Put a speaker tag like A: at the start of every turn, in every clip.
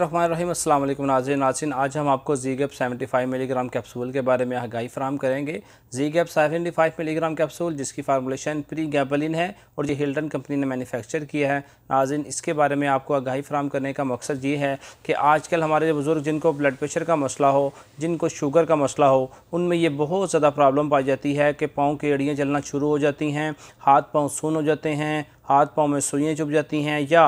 A: रहीम अस्सलाम वालेकुम नाजिन नाजिन आज हम आपको G gap seventy five milligram capsule के बारे में आगाही फ्राहम करेंगे G gap seventy five milligram capsule जिसकी फार्मूलेशन प्री गैबलिन है और ये हिल्टन कंपनी ने मैन्युफैक्चर किया है नाजिन इसके बारे में आपको आगाही फ्राहम करने का मकसद ये है कि आजकल हमारे बुज़ुर्ग जिनको ब्लड प्रेशर का मसला हो जिनको शुगर का मसला हो उनमें ये बहुत ज़्यादा प्रॉब्लम पाई जाती है कि पाँव की एड़ियाँ जलना शुरू हो जाती हैं हाथ पाँव सुन हो जाते हैं हाथ पाँव में सुइयाँ चुभ जाती हैं या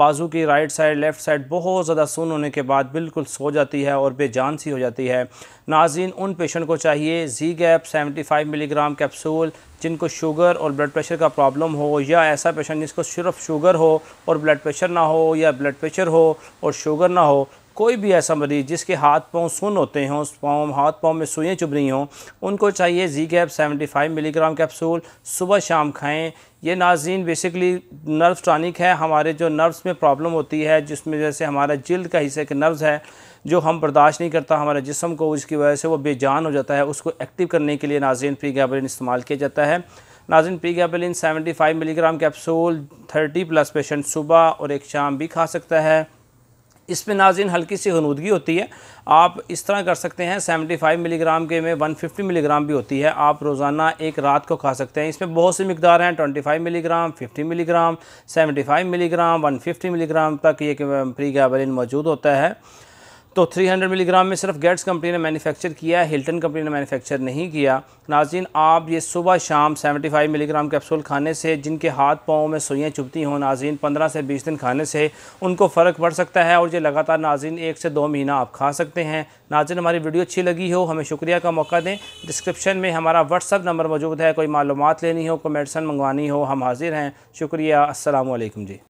A: बाजू की राइट साइड लेफ़्ट साइड बहुत ज़्यादा सुन होने के बाद बिल्कुल सो जाती है और बेजान सी हो जाती है नाजिन उन पेशेंट को चाहिए जी गैप 75 मिलीग्राम कैप्सूल जिनको शुगर और ब्लड प्रेशर का प्रॉब्लम हो या ऐसा पेशेंट जिसको सिर्फ शुगर हो और ब्लड प्रेशर ना हो या ब्लड प्रेशर हो और शुगर ना हो कोई भी ऐसा मरीज़ जिसके हाथ पाँव सुन होते हों उस पाँव हाथ पाँव में सुइयाँ चुभ रही हों उनको चाहिए G cap seventy five milligram capsule सुबह शाम खाएँ ये नाजीन बेसिकली नर्व टॉनिक है हमारे जो नर्व्स में प्रॉब्लम होती है जिसमें जैसे हमारा जल्द का हिस्से के नर्व्स है जो हम बर्दाश्त नहीं करता हमारे जिसम को उसकी वजह से वो बेजान हो जाता है उसको एक्टिव करने के लिए नाजीन प्री गैबलिन इस्तेमाल किया जाता है नाजिन pregabalin five milligram capsule thirty plus patient सुबह और एक शाम भी खा सकता है इसमें नाजिन हल्की सी हनूदगी होती है आप इस तरह कर सकते हैं 75 मिलीग्राम के में 150 मिलीग्राम भी होती है आप रोज़ाना एक रात को खा सकते हैं इसमें बहुत सी मकदार हैं 25 मिलीग्राम 50 मिलीग्राम 75 मिलीग्राम 150 मिलीग्राम तक ये प्री गैबलिन मौजूद होता है तो 300 मिलीग्राम में सिर्फ गेट्स कंपनी ने मैन्युफैक्चर किया है हिल्टन कंपनी ने मैन्युफैक्चर नहीं किया नाजिन आप ये सुबह शाम 75 मिलीग्राम कैप्सूल खाने से जिनके हाथ पाँव में सुइयाँ चुभती हों नाजिन 15 से 20 दिन खाने से उनको फ़र्क पड़ सकता है और ये लगातार नाजिन एक से दो महीना आप खा सकते हैं नाजिन हमारी वीडियो अच्छी लगी हो हमें शुक्रिया का मौका दें डिस्क्रिप्शन में हमारा व्हाट्सअप नंबर मौजूद है कोई मालूम लेनी हो कोई मेडिसन मंगवानी हो हम हाजिर हैं शुक्रिया असलम जी